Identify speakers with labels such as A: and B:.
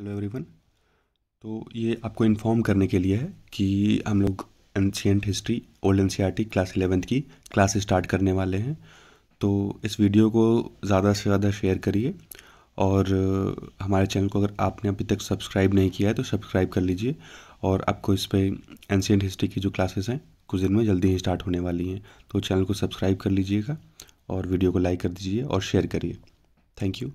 A: hello everyone
B: तो ये आपको इन्फॉर्म करने के लिए है कि हम लोग एनशियंट हिस्ट्री ओल्ड एन क्लास एलेवेंथ की क्लास स्टार्ट करने वाले हैं तो इस वीडियो को ज़्यादा से ज़्यादा शेयर करिए और हमारे चैनल को अगर आपने अभी तक सब्सक्राइब नहीं किया है तो सब्सक्राइब कर लीजिए और आपको इस पर एनशियंट हिस्ट्री की जो क्लासेस हैं कुछ दिन में जल्दी ही स्टार्ट होने वाली हैं तो चैनल को सब्सक्राइब कर लीजिएगा और वीडियो को लाइक कर दीजिए और शेयर करिए थैंक यू